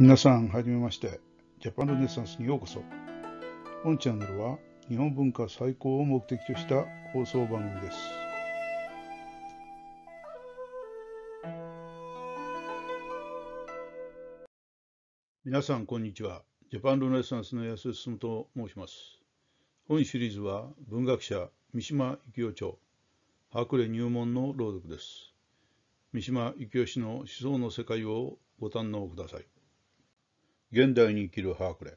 皆さん、はじめまして。ジャパンルネッサンスにようこそ。本チャンネルは日本文化最高を目的とした放送番組です。皆さん、こんにちは。ジャパンルネッサンスの安井進と申します。本シリーズは文学者三島由紀夫著、白麗入門の朗読です。三島由紀夫氏の思想の世界をご堪能ください。現代に生きるハークレ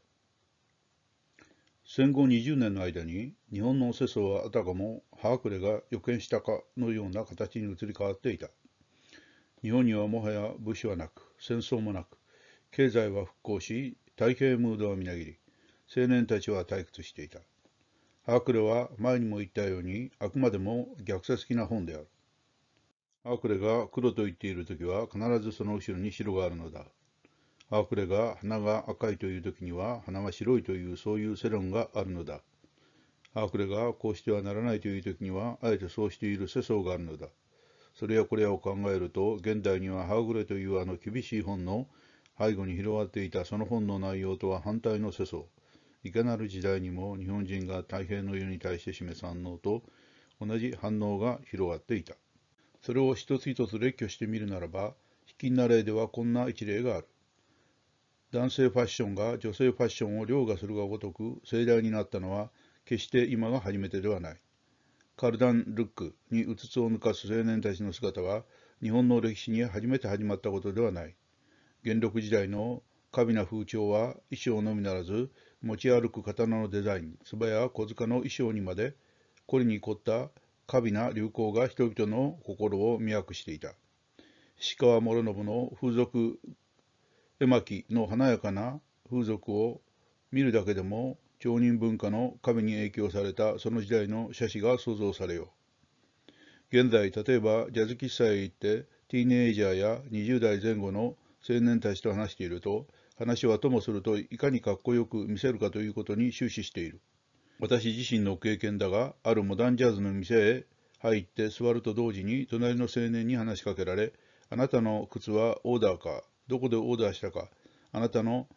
戦後20年の間に日本の世相はあたかもハークレが予見したかのような形に移り変わっていた日本にはもはや武士はなく戦争もなく経済は復興し体系ムードはみなぎり青年たちは退屈していたハークレは前にも言ったようにあくまでも逆説的な本であるハークレが黒と言っている時は必ずその後ろに白があるのだアークが花が赤いという時には花が白いというそういう世論があるのだ。あーれがこうしてはならないという時にはあえてそうしている世相があるのだ。それやこれやを考えると現代にははぐれ」というあの厳しい本の背後に広がっていたその本の内容とは反対の世相。いかなる時代にも日本人が太平の世に対して示す反応と同じ反応が広がっていた。それを一つ一つ列挙してみるならば、卑近な例ではこんな一例がある。男性ファッションが女性ファッションを凌駕するがごとく盛大になったのは決して今が初めてではないカルダン・ルックにうつつを抜かす青年たちの姿は日本の歴史に初めて始まったことではない元禄時代の華美な風潮は衣装のみならず持ち歩く刀のデザイン唾や小塚の衣装にまで凝りに凝った華美な流行が人々の心を魅惑していた石川諸信の風俗絵巻の華やかな風俗を見るだけでも町人文化の神に影響されたその時代の写真が想像されよう。現在、例えばジャズ喫茶へ行ってティーネイジャーや20代前後の青年たちと話していると、話はともするといかにかっこよく見せるかということに終始している。私自身の経験だが、あるモダンジャズの店へ入って座ると同時に隣の青年に話しかけられ、あなたの靴はオーダーかどこでオーダーしたか、あなたの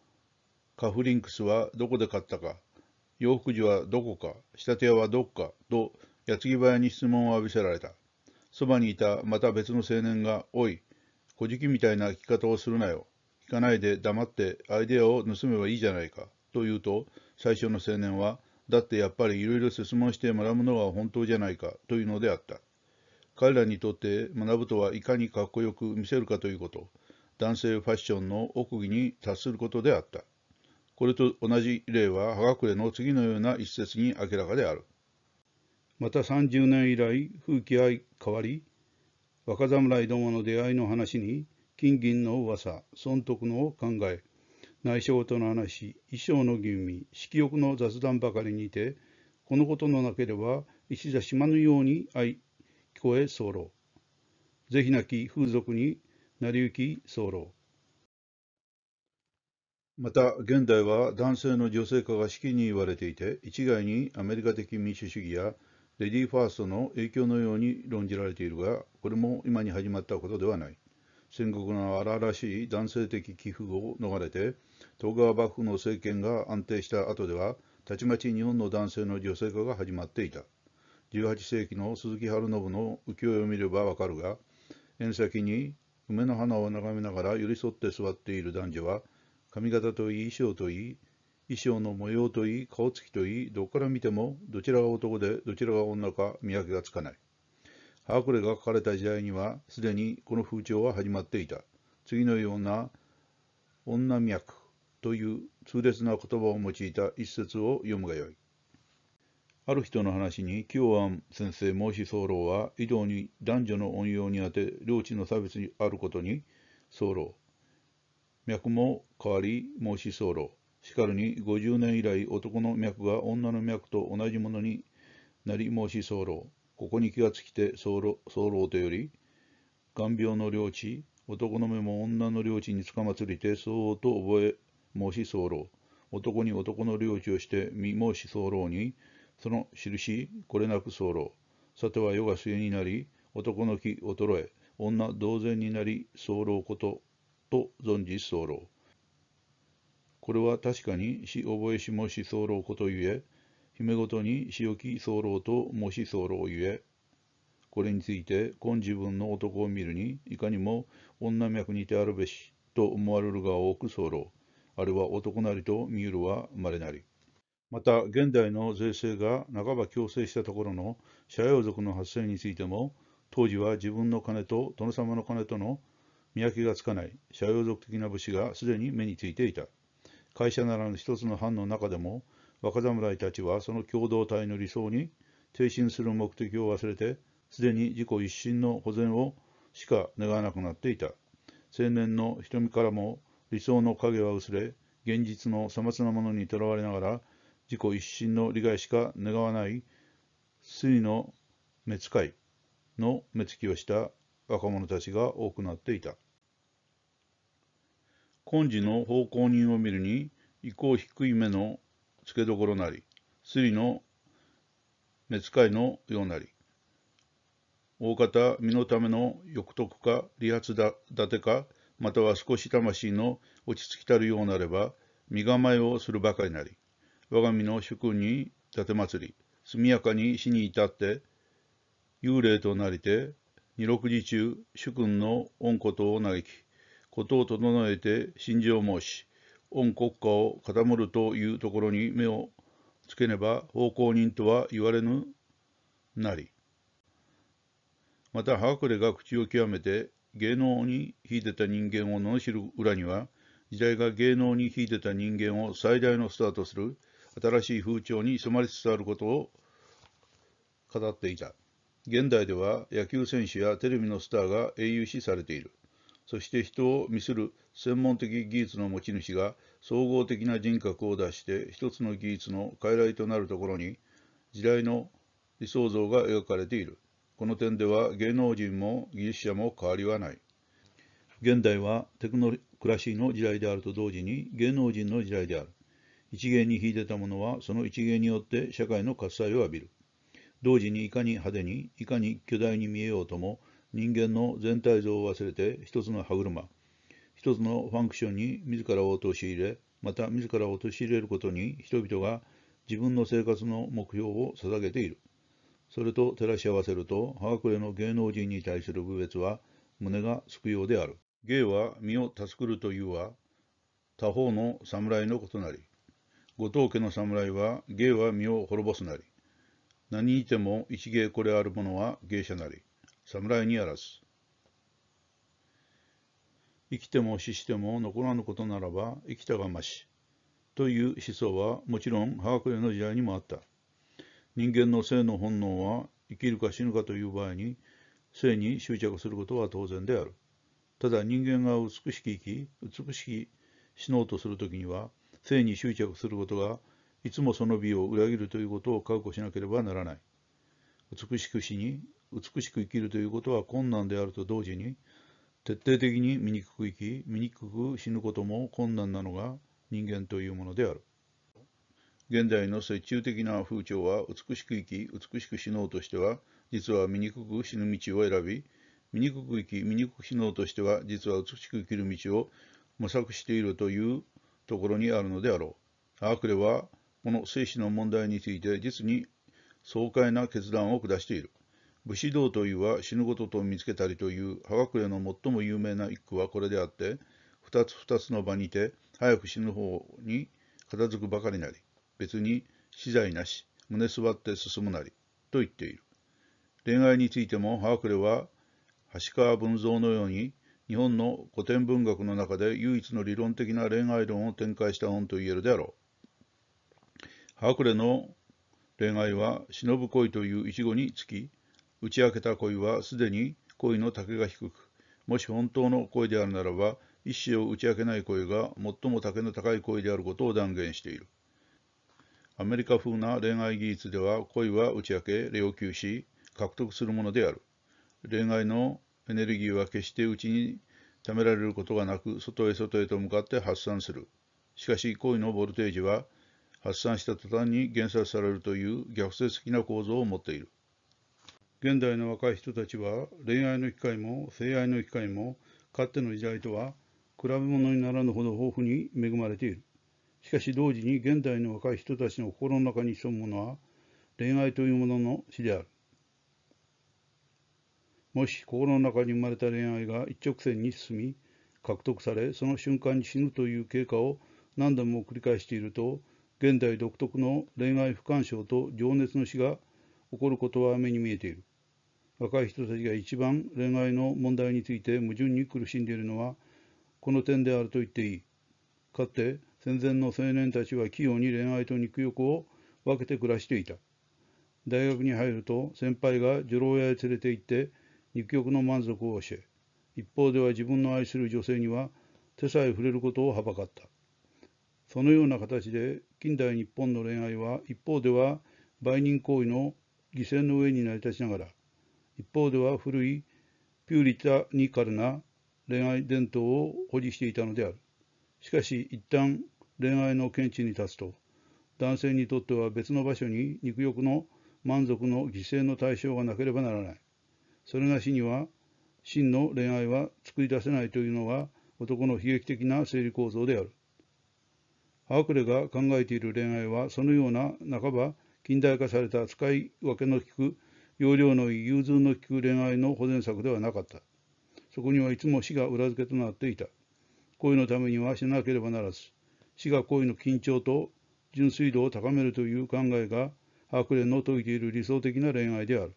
カフリンクスはどこで買ったか、洋服時はどこか、仕立て屋はどこか、と矢継ぎ早に質問を浴びせられた。そばにいたまた別の青年が、おい、小じきみたいな聞き方をするなよ。聞かないで黙ってアイデアを盗めばいいじゃないか。と言うと、最初の青年は、だってやっぱりいろいろ質問して学ぶのは本当じゃないか、というのであった。彼らにとって学ぶとはいかにかっこよく見せるかということ。男性ファッションの奥義に達することであった。これと同じ例は、葉隠れの次のような一節に明らかである。また30年以来、風紀相変わり、若侍どもの出会いの話に、金銀の噂、損得の考え、内緒事の話、衣装の吟味、色欲の雑談ばかりにて、このことのなければ、石座島のように愛、聞こえ候。是非なき風俗に成り行き候また現代は男性の女性化が式に言われていて一概にアメリカ的民主主義やレディーファーストの影響のように論じられているがこれも今に始まったことではない戦国の荒々しい男性的寄付を逃れて徳川幕府の政権が安定した後ではたちまち日本の男性の女性化が始まっていた18世紀の鈴木春信の浮世絵を見ればわかるが縁先に梅の花を眺めながら寄り添って座っている男女は、髪型といい衣装といい、衣装の模様といい、顔つきといい、どこから見ても、どちらが男で、どちらが女か見分けがつかない。ハークレが書かれた時代には、すでにこの風潮は始まっていた。次のような、女脈という痛烈な言葉を用いた一節を読むがよい。ある人の話に、清安先生孟子僧侶は、移動に男女の恩用にあて、領地の差別にあることに、僧侶。脈も変わり、孟子僧侶。しかるに、50年以来、男の脈が女の脈と同じものになり、孟子僧侶。ここに気がつきて、僧侶、とより、眼病の領地、男の目も女の領地につかまつりて、そうと覚え、申し候。男に男の領地をして、未申し候に、その印、これなく候。さては世が末になり、男の気衰え、女同然になり候こと、と存じ候。これは確かに死覚えしもし候ことゆえ、姫ごとに死置き候ともし候ゆえ、これについて今自分の男を見るにいかにも女脈にてあるべしと思われるが多く候あれは男なりと見ゆるはまれなり。また、現代の税制が半ば強制したところの社用族の発生についても、当時は自分の金と殿様の金との見分けがつかない社用族的な武士がすでに目についていた。会社ならぬ一つの藩の中でも、若侍たちはその共同体の理想に挺身する目的を忘れて、すでに自己一身の保全をしか願わなくなっていた。青年の瞳からも理想の影は薄れ、現実のさまつなものにとらわれながら、自己一心の利害しか願わない水の目使いの目つきをした若者たちが多くなっていた。今治の奉公人を見るに、意向低い目の付けどころなり、すりの目使いのようなり、大方身のための欲得か利発だ立てか、または少し魂の落ち着きたるようなれば、身構えをするばかりなり、我が身の主に立て祭り、速やかに死に至って、幽霊となりて、二六時中、主君の御事を嘆き、ことを整えて信条を申し、御国家を傾るというところに目をつけねば、奉公人とは言われぬなり。また、葉隠れが口を極めて、芸能に秀でた人間を罵る裏には、時代が芸能に秀でた人間を最大のスタートする新しい風潮に染まりつつあることを語っていた。現代では野球選手やテレビのスターが英雄視されている。そして人を見する専門的技術の持ち主が総合的な人格を出して一つの技術の傀儡となるところに時代の理想像が描かれている。この点では芸能人も技術者も変わりはない。現代はテクノクラシーの時代であると同時に芸能人の時代である。一芸に秀でた者はその一芸によって社会の喝采を浴びる。同時にいかに派手に、いかに巨大に見えようとも、人間の全体像を忘れて一つの歯車、一つのファンクションに自らを陥れ、また自らを陥れることに人々が自分の生活の目標を捧げている。それと照らし合わせると、葉隠れの芸能人に対する侮蔑は胸がすくようである。芸は身を助くるというは、他方の侍のことなり。後藤家の侍は芸は身を滅ぼすなり。何にても一芸これある者は芸者なり。侍にあらず。生きても死しても残らぬことならば生きたがまし。という思想はもちろん把握クの時代にもあった。人間の性の本能は生きるか死ぬかという場合に性に執着することは当然である。ただ人間が美しき生き、美しき死のうとするときには性に執着することがいつもその美を裏切るということを覚悟しなければならない。美しく死に、美しく生きるということは困難であると同時に、徹底的に醜く生き、醜く死ぬことも困難なのが人間というものである。現代の折衷的な風潮は、美しく生き、美しく死のうとしては、実は醜く死ぬ道を選び、醜く生き、醜く死のうとしては、実は美しく生きる道を模索しているというところにあるのであろう。アークレは、この生死の問題について実に爽快な決断を下している。武士道というは死ぬことと見つけたりという葉隠の最も有名な一句はこれであって、二つ二つの場にて早く死ぬ方に片付くばかりなり、別に死罪なし、胸すって進むなり、と言っている。恋愛についても葉隠れは、橋川文蔵のように日本の古典文学の中で唯一の理論的な恋愛論を展開した本と言えるであろう。ハクレの恋愛は忍ぶ恋という一語につき、打ち明けた恋はすでに恋の丈が低く、もし本当の恋であるならば、一子を打ち明けない恋が最も丈の高い恋であることを断言している。アメリカ風な恋愛技術では恋は打ち明け、霊を求し、獲得するものである。恋愛のエネルギーは決して内に貯められることがなく、外へ外へと向かって発散する。しかし、行為のボルテージは、発散した途端に減殺されるという逆説的な構造を持っている。現代の若い人たちは、恋愛の機会も性愛の機会も、かつての時代とは、比べ物にならぬほど豊富に恵まれている。しかし同時に現代の若い人たちの心の中に潜むものは恋愛というものの死である。もし心の中に生まれた恋愛が一直線に進み、獲得され、その瞬間に死ぬという経過を何度も繰り返していると、現代独特の恋愛不干渉と情熱の死が起こることは目に見えている。若い人たちが一番恋愛の問題について矛盾に苦しんでいるのは、この点であると言っていい。かつて戦前の青年たちは器用に恋愛と肉欲を分けて暮らしていた。大学に入ると先輩が女郎屋へ連れて行って肉欲の満足を教え、一方では自分の愛する女性には手さえ触れることをはばかった。そのような形で近代日本の恋愛は一方では売人行為の犠牲の上に成り立ちながら、一方では古いピューリタニカルな恋愛伝統を保持していたのである。しかし一旦恋愛の見地に立つと、男性にとっては別の場所に肉欲の満足の犠牲の対象がなければならない。それが死には、真の恋愛は作り出せないというのが男の悲劇的な生理構造である。ハークレが考えている恋愛はそのような半ば近代化された使い分けの利く容量のいい融通の利く恋愛の保全策ではなかった。そこにはいつも死が裏付けとなっていた。恋のためには死なければならず、死が恋の緊張と純粋度を高めるという考えがハークレの説いている理想的な恋愛である。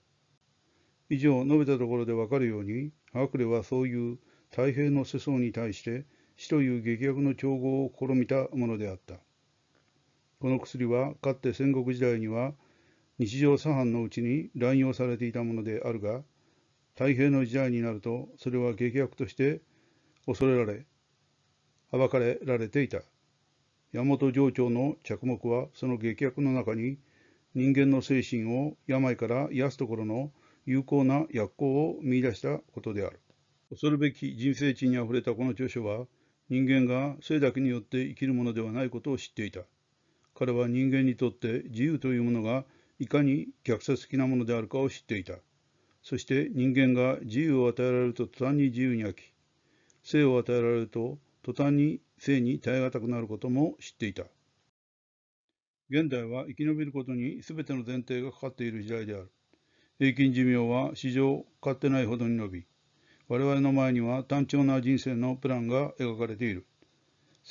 以上述べたところでわかるように、ハクレはそういう太平の世相に対して死という劇薬の調合を試みたものであった。この薬はかつて戦国時代には日常茶飯のうちに乱用されていたものであるが、太平の時代になるとそれは劇薬として恐れられ、暴かれられていた。山本上長の着目はその劇薬の中に人間の精神を病から癒すところの有効な薬効を見出したことである。恐るべき人生地にあふれたこの著書は、人間が性だけによって生きるものではないことを知っていた。彼は人間にとって自由というものがいかに逆説的なものであるかを知っていた。そして人間が自由を与えられると途端に自由に飽き、性を与えられると途端に性に耐え難くなることも知っていた。現代は生き延びることに全ての前提がかかっている時代である。平均寿命は史上買ってないほどに伸び、我々の前には単調な人生のプランが描かれている。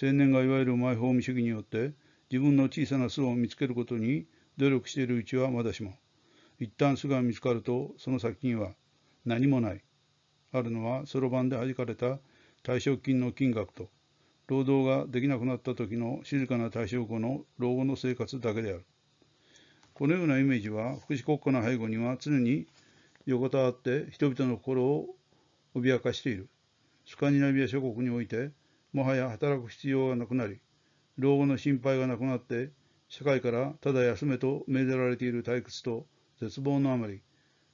青年がいわゆるマイホーム主義によって自分の小さな巣を見つけることに努力しているうちはまだしも、一旦巣が見つかるとその先には何もない。あるのはそろばんで弾かれた退職金の金額と、労働ができなくなった時の静かな退職後の老後の生活だけである。このようなイメージは福祉国家の背後には常に横たわって人々の心を脅かしている。スカンジナビア諸国においてもはや働く必要がなくなり老後の心配がなくなって社会からただ休めと命ぜられている退屈と絶望のあまり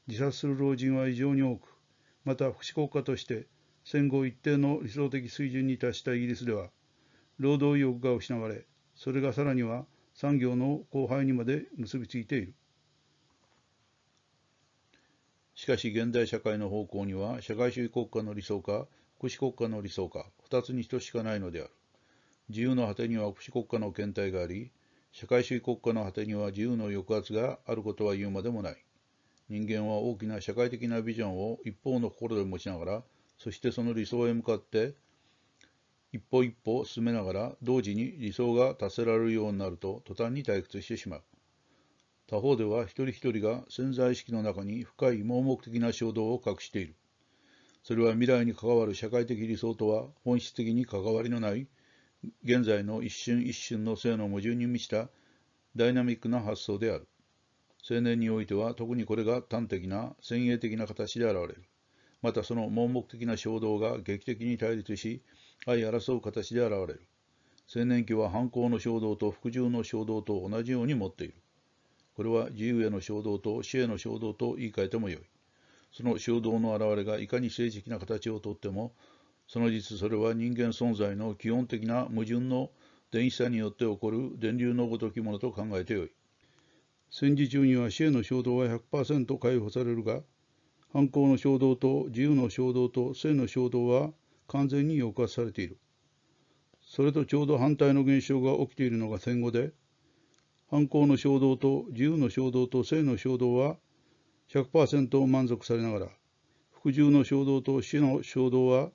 自殺する老人は異常に多くまた福祉国家として戦後一定の理想的水準に達したイギリスでは労働意欲が失われそれがさらには産業の荒廃にまで結びついている。しかし現代社会の方向には社会主義国家の理想か福祉国家の理想か2つに等しかないのである。自由の果てには福祉国家の検体があり、社会主義国家の果てには自由の抑圧があることは言うまでもない。人間は大きな社会的なビジョンを一方の心で持ちながら、そしてその理想へ向かって一歩一歩進めながら同時に理想が達せられるようになると途端に退屈してしまう他方では一人一人が潜在意識の中に深い盲目的な衝動を隠しているそれは未来に関わる社会的理想とは本質的に関わりのない現在の一瞬一瞬の性の矛盾に満ちたダイナミックな発想である青年においては特にこれが端的な先鋭的な形で現れるまたその盲目的な衝動が劇的に対立し相争う形で現れる。青年期は反抗の衝動と服従の衝動と同じように持っている。これは自由への衝動と死への衝動と言い換えてもよい。その衝動の現れがいかに政治的な形をとっても、その実それは人間存在の基本的な矛盾の電子差によって起こる電流のごときものと考えてよい。戦時中には死への衝動は100%解放されるが、反抗の衝動と自由の衝動と性の衝動は完全に抑圧されている。それとちょうど反対の現象が起きているのが戦後で、反抗の衝動と自由の衝動と性の衝動は100%満足されながら、服従の衝動と死の衝動は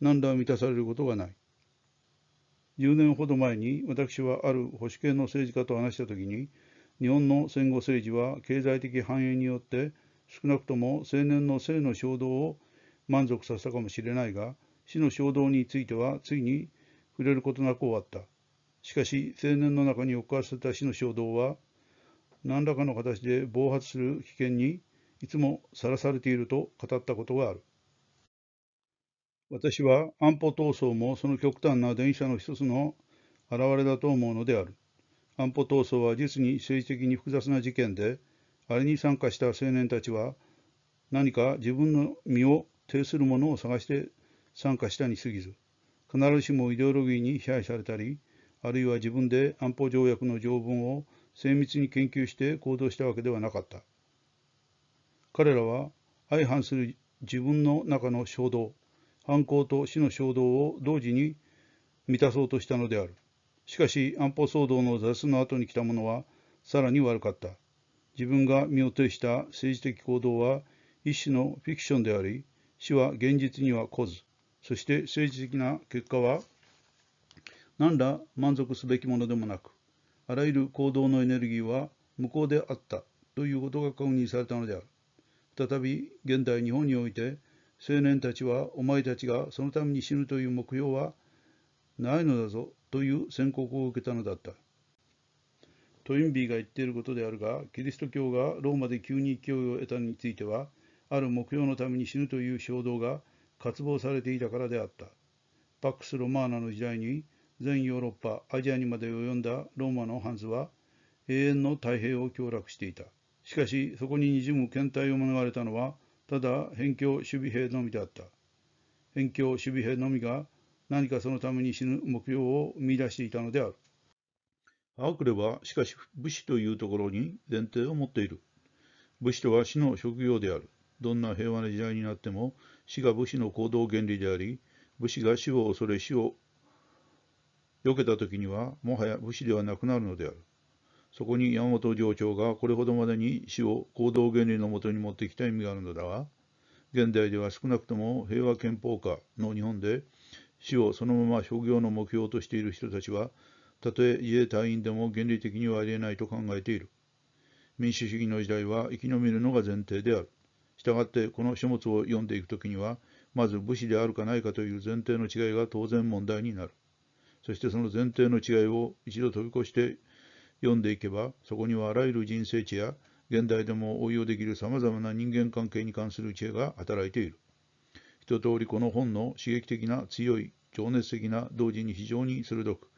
何ら満たされることがない。10年ほど前に私はある保守系の政治家と話した時に、日本の戦後政治は経済的繁栄によって少なくとも青年の性の衝動を満足させたかもしれないが、死の衝動についてはついに触れることなく終わった。しかし、青年の中に置かせた死の衝動は、何らかの形で暴発する危険にいつもさらされていると語ったことがある。私は安保闘争もその極端な電車の一つの現れだと思うのである。安保闘争は実に政治的に複雑な事件で、あれに参加した青年たちは、何か自分の身を呈するものを探して参加したに過ぎず、必ずしもイデオロギーに支配されたり、あるいは自分で安保条約の条文を精密に研究して行動したわけではなかった。彼らは相反する自分の中の衝動、犯行と死の衝動を同時に満たそうとしたのである。しかし安保騒動の雑の後に来たものはさらに悪かった。自分が身を挺した政治的行動は一種のフィクションであり、死は現実には来ず、そして政治的な結果は何ら満足すべきものでもなくあらゆる行動のエネルギーは無効であったということが確認されたのである再び現代日本において青年たちはお前たちがそのために死ぬという目標はないのだぞという宣告を受けたのだったトインビーが言っていることであるがキリスト教がローマで急に勢いを得たについてはある目標のために死ぬという衝動が渇望されていたからであった。パックス・ロマーナの時代に全ヨーロッパ、アジアにまで及んだローマのハンズは永遠の太平を享楽していた。しかし、そこに滲む検体を免れたのは、ただ辺境守備兵のみであった。辺境守備兵のみが何かそのために死ぬ目標を生み出していたのである。あくれば、しかし武士というところに前提を持っている。武士とは死の職業である。どんな平和な時代になっても死が武士の行動原理であり、武士が死を恐れ死を避けた時には、もはや武士ではなくなるのである。そこに山本城長がこれほどまでに死を行動原理のもとに持ってきた意味があるのだが、現代では少なくとも平和憲法下の日本で死をそのまま商業の目標としている人たちは、たとえ自衛隊員でも原理的にはありえないと考えている。民主主義の時代は生き延びるのが前提である。したがってこの書物を読んでいくときには、まず武士であるかないかという前提の違いが当然問題になる。そしてその前提の違いを一度飛び越して読んでいけば、そこにはあらゆる人生知や現代でも応用できる様々な人間関係に関する知恵が働いている。一通りこの本の刺激的な強い、情熱的な同時に非常に鋭く、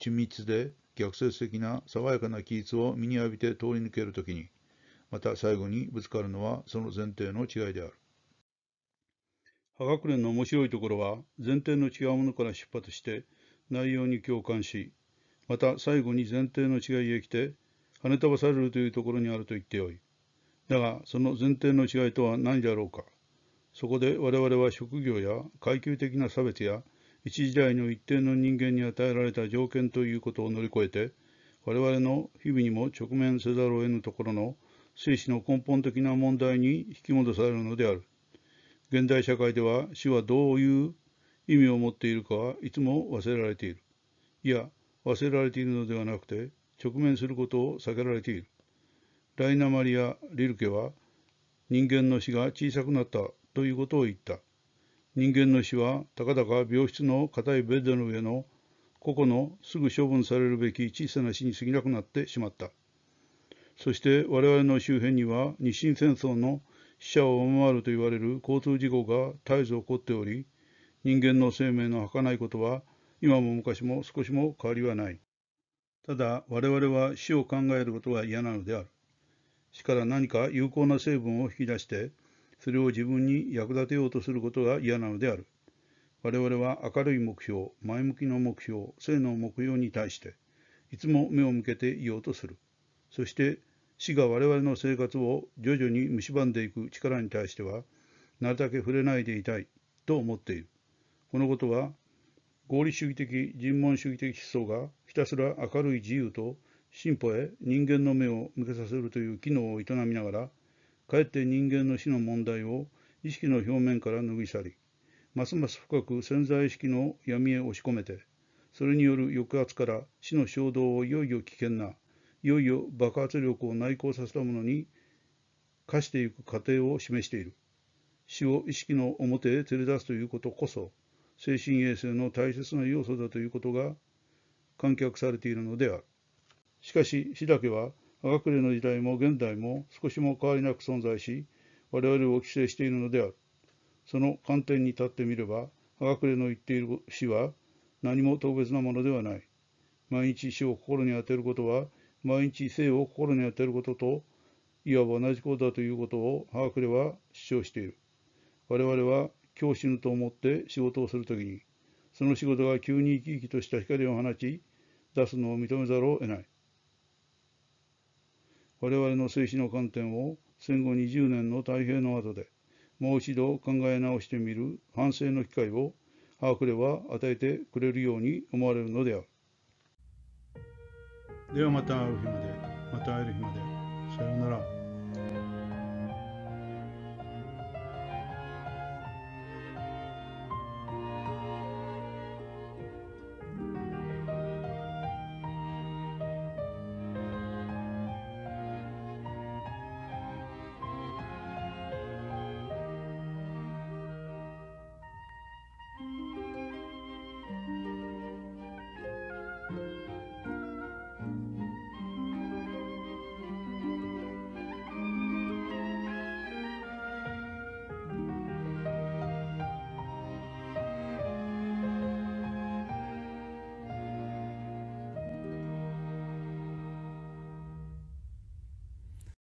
緻密で逆説的な爽やかな記述を身に浴びて通り抜けるときに、また最後にぶつかるのはその前提の違いである。破学連の面白いところは前提の違うものから出発して内容に共感し、また最後に前提の違いへ来て跳ね飛ばされるというところにあると言ってよい。だがその前提の違いとは何であろうか。そこで我々は職業や階級的な差別や一時代の一定の人間に与えられた条件ということを乗り越えて我々の日々にも直面せざるを得ぬところの生死の根本的な問題に引き戻されるのである。現代社会では死はどういう意味を持っているかはいつも忘れられている。いや、忘れられているのではなくて、直面することを避けられている。ライナマリア・リルケは、人間の死が小さくなったということを言った。人間の死は、たかだか病室の硬いベッドの上の個々のすぐ処分されるべき小さな死に過ぎなくなってしまった。そして我々の周辺には日清戦争の死者を上回ると言われる交通事故が絶えず起こっており、人間の生命の儚いことは今も昔も少しも変わりはない。ただ我々は死を考えることが嫌なのである。死から何か有効な成分を引き出して、それを自分に役立てようとすることが嫌なのである。我々は明るい目標、前向きの目標、性の目標に対して、いつも目を向けていようとする。そして死が我々の生活を徐々に蝕んでいく力に対しては、なるだけ触れないでいたいと思っている。このことは、合理主義的人文主義的思想がひたすら明るい自由と進歩へ人間の目を向けさせるという機能を営みながら、かえって人間の死の問題を意識の表面から脱ぎ去り、ますます深く潜在意識の闇へ押し込めて、それによる抑圧から死の衝動をいよいよ危険ないよいよ爆発力を内向させたものに化していく過程を示している。死を意識の表へ連れ出すということこそ、精神衛生の大切な要素だということが観客されているのである。しかし、死だけは、赤がくれの時代も現代も少しも変わりなく存在し、我々を規制しているのである。その観点に立ってみれば、我がくれの言っている死は何も特別なものではない。毎日死を心に当てることは、毎日生を心に当てることと、いわば同じことだということをハ握クレは主張している。我々は今日死ぬと思って仕事をするときに、その仕事が急に生き生きとした光を放ち、出すのを認めざるを得ない。我々の生死の観点を戦後20年の太平の後で、もう一度考え直してみる反省の機会を、ハ握クレは与えてくれるように思われるのである。ではまた会う日までまた会える日までさようなら